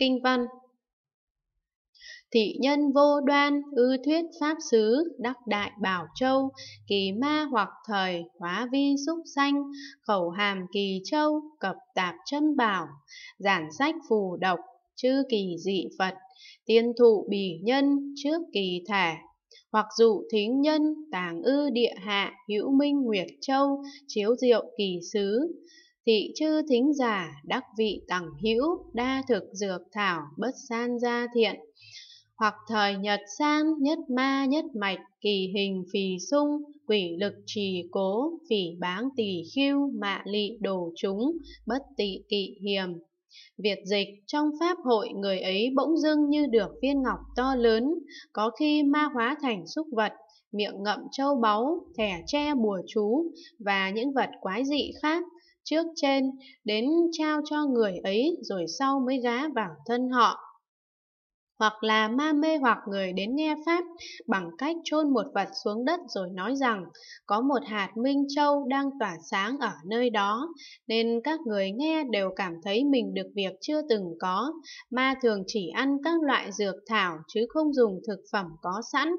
Kinh văn Thị nhân vô đoan, ư thuyết pháp xứ, đắc đại bảo châu, kỳ ma hoặc thời, hóa vi xúc xanh, khẩu hàm kỳ châu, cập tạp chân bảo, giản sách phù độc, chư kỳ dị Phật, tiên thụ bỉ nhân, trước kỳ thể, hoặc dụ thính nhân, tàng ư địa hạ, hữu minh nguyệt châu, chiếu diệu kỳ xứ, thị chư thính giả đắc vị tằng hữu đa thực dược thảo bất san gia thiện hoặc thời nhật san nhất ma nhất mạch kỳ hình phì sung quỷ lực trì cố phỉ báng tỳ khiêu mạ lị đồ chúng bất tị kỵ hiềm Việt dịch trong pháp hội người ấy bỗng dưng như được viên ngọc to lớn, có khi ma hóa thành súc vật, miệng ngậm châu báu, thẻ tre bùa chú và những vật quái dị khác trước trên đến trao cho người ấy rồi sau mới giá vào thân họ hoặc là ma mê hoặc người đến nghe Pháp bằng cách chôn một vật xuống đất rồi nói rằng có một hạt minh châu đang tỏa sáng ở nơi đó, nên các người nghe đều cảm thấy mình được việc chưa từng có. Ma thường chỉ ăn các loại dược thảo chứ không dùng thực phẩm có sẵn,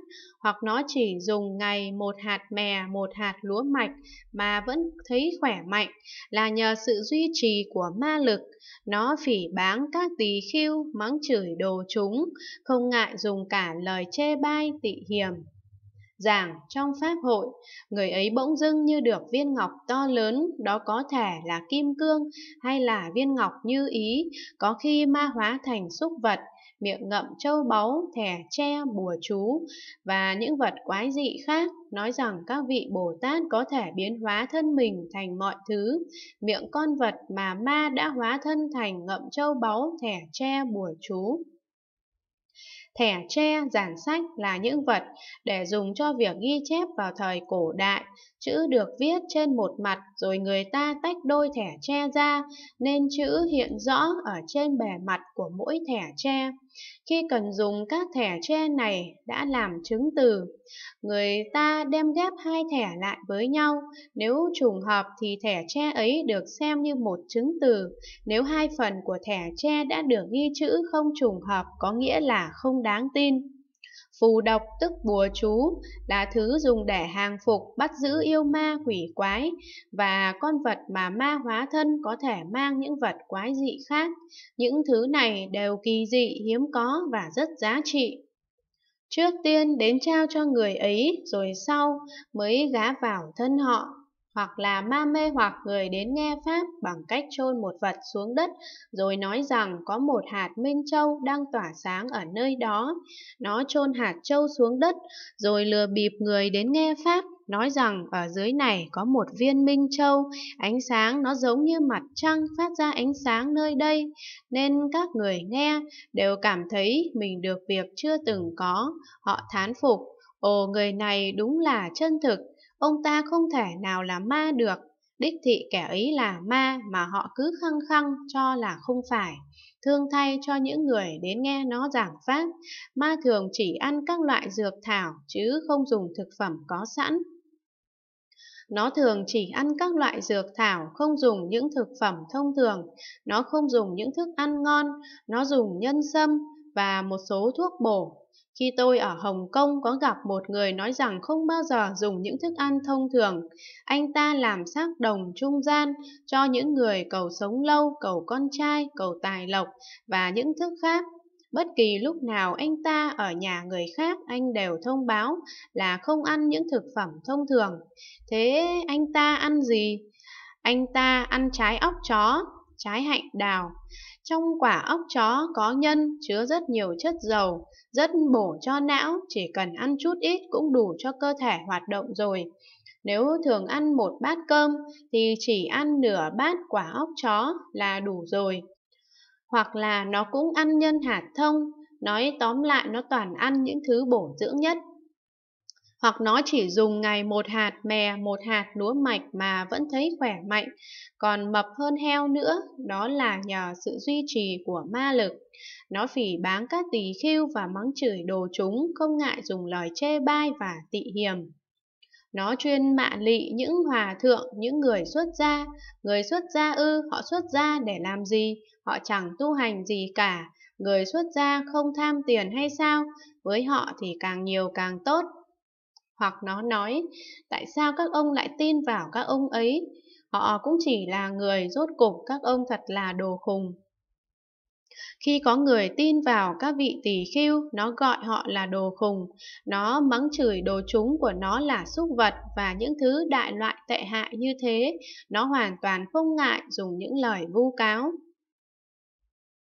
hoặc nó chỉ dùng ngày một hạt mè, một hạt lúa mạch mà vẫn thấy khỏe mạnh là nhờ sự duy trì của ma lực. Nó phỉ báng các tỳ khiêu, mắng chửi đồ chúng, không ngại dùng cả lời chê bai tị hiềm. Giảng trong pháp hội, người ấy bỗng dưng như được viên ngọc to lớn, đó có thể là kim cương hay là viên ngọc như ý, có khi ma hóa thành súc vật, miệng ngậm châu báu, thẻ tre, bùa chú và những vật quái dị khác, nói rằng các vị Bồ Tát có thể biến hóa thân mình thành mọi thứ, miệng con vật mà ma đã hóa thân thành ngậm châu báu, thẻ tre, bùa chú. Thẻ tre, giản sách là những vật để dùng cho việc ghi chép vào thời cổ đại. Chữ được viết trên một mặt rồi người ta tách đôi thẻ tre ra nên chữ hiện rõ ở trên bề mặt của mỗi thẻ tre. Khi cần dùng các thẻ tre này đã làm chứng từ, người ta đem ghép hai thẻ lại với nhau. Nếu trùng hợp thì thẻ tre ấy được xem như một chứng từ. Nếu hai phần của thẻ tre đã được ghi chữ không trùng hợp có nghĩa là không đáng tin. Phù độc tức bùa chú là thứ dùng để hàng phục bắt giữ yêu ma quỷ quái và con vật mà ma hóa thân có thể mang những vật quái dị khác. Những thứ này đều kỳ dị, hiếm có và rất giá trị. Trước tiên đến trao cho người ấy rồi sau mới gá vào thân họ hoặc là ma mê hoặc người đến nghe Pháp bằng cách trôn một vật xuống đất, rồi nói rằng có một hạt minh châu đang tỏa sáng ở nơi đó. Nó trôn hạt châu xuống đất, rồi lừa bịp người đến nghe Pháp, nói rằng ở dưới này có một viên minh châu, ánh sáng nó giống như mặt trăng phát ra ánh sáng nơi đây, nên các người nghe đều cảm thấy mình được việc chưa từng có, họ thán phục. Ồ người này đúng là chân thực, Ông ta không thể nào là ma được, đích thị kẻ ấy là ma mà họ cứ khăng khăng cho là không phải. Thương thay cho những người đến nghe nó giảng pháp, ma thường chỉ ăn các loại dược thảo chứ không dùng thực phẩm có sẵn. Nó thường chỉ ăn các loại dược thảo, không dùng những thực phẩm thông thường. Nó không dùng những thức ăn ngon, nó dùng nhân sâm, và một số thuốc bổ. Khi tôi ở Hồng Kông có gặp một người nói rằng không bao giờ dùng những thức ăn thông thường. Anh ta làm xác đồng trung gian cho những người cầu sống lâu, cầu con trai, cầu tài lộc và những thức khác. Bất kỳ lúc nào anh ta ở nhà người khác anh đều thông báo là không ăn những thực phẩm thông thường. Thế anh ta ăn gì? Anh ta ăn trái óc chó, trái hạnh đào. Trong quả ốc chó có nhân chứa rất nhiều chất dầu, rất bổ cho não, chỉ cần ăn chút ít cũng đủ cho cơ thể hoạt động rồi. Nếu thường ăn một bát cơm thì chỉ ăn nửa bát quả ốc chó là đủ rồi. Hoặc là nó cũng ăn nhân hạt thông, nói tóm lại nó toàn ăn những thứ bổ dưỡng nhất hoặc nó chỉ dùng ngày một hạt mè, một hạt lúa mạch mà vẫn thấy khỏe mạnh, còn mập hơn heo nữa, đó là nhờ sự duy trì của ma lực. Nó phỉ báng các tỳ khiêu và mắng chửi đồ chúng, không ngại dùng lời chê bai và tị hiểm. Nó chuyên mạ lị những hòa thượng, những người xuất gia. Người xuất gia ư, họ xuất gia để làm gì? Họ chẳng tu hành gì cả. Người xuất gia không tham tiền hay sao? Với họ thì càng nhiều càng tốt, hoặc nó nói tại sao các ông lại tin vào các ông ấy họ cũng chỉ là người rốt cục các ông thật là đồ khùng khi có người tin vào các vị tỳ khưu nó gọi họ là đồ khùng nó mắng chửi đồ chúng của nó là súc vật và những thứ đại loại tệ hại như thế nó hoàn toàn không ngại dùng những lời vu cáo